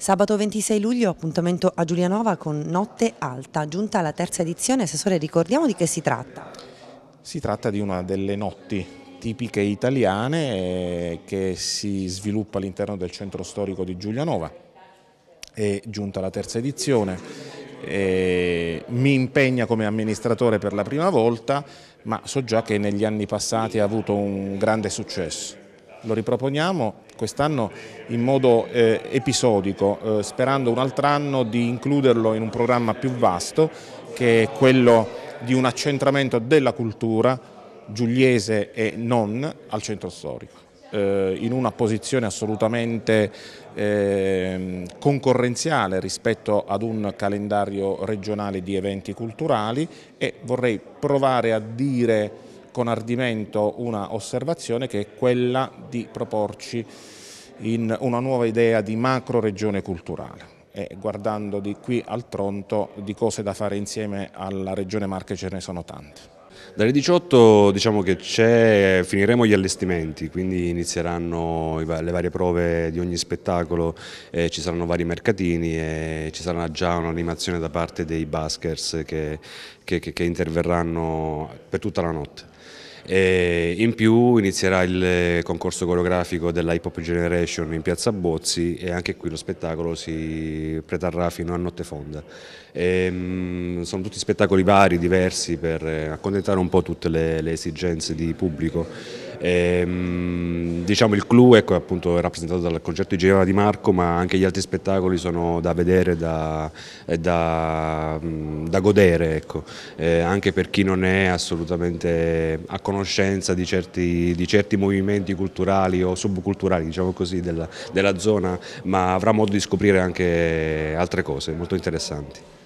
Sabato 26 luglio appuntamento a Giulianova con Notte Alta, giunta alla terza edizione. Assessore, ricordiamo di che si tratta. Si tratta di una delle notti tipiche italiane eh, che si sviluppa all'interno del centro storico di Giulianova. È giunta la terza edizione, eh, mi impegna come amministratore per la prima volta, ma so già che negli anni passati ha avuto un grande successo. Lo riproponiamo quest'anno in modo eh, episodico, eh, sperando un altro anno di includerlo in un programma più vasto che è quello di un accentramento della cultura giuliese e non al centro storico eh, in una posizione assolutamente eh, concorrenziale rispetto ad un calendario regionale di eventi culturali e vorrei provare a dire con ardimento una osservazione che è quella di proporci in una nuova idea di macro regione culturale e guardando di qui al tronto di cose da fare insieme alla regione Marche ce ne sono tante. Dalle 18 diciamo che finiremo gli allestimenti, quindi inizieranno le varie prove di ogni spettacolo, eh, ci saranno vari mercatini e ci sarà già un'animazione da parte dei buskers che, che, che, che interverranno per tutta la notte. E in più inizierà il concorso coreografico della Hip Hop Generation in piazza Bozzi e anche qui lo spettacolo si pretarrà fino a notte fonda. E, ehm, sono tutti spettacoli vari, diversi per eh, accontentare un po' tutte le, le esigenze di pubblico. E, ehm, mh, diciamo il clou ecco, appunto, è rappresentato dal concerto di Genova di Marco ma anche gli altri spettacoli sono da vedere, da, eh, da mm, da godere, ecco. eh, anche per chi non è assolutamente a conoscenza di certi, di certi movimenti culturali o subculturali diciamo così, della, della zona, ma avrà modo di scoprire anche altre cose molto interessanti.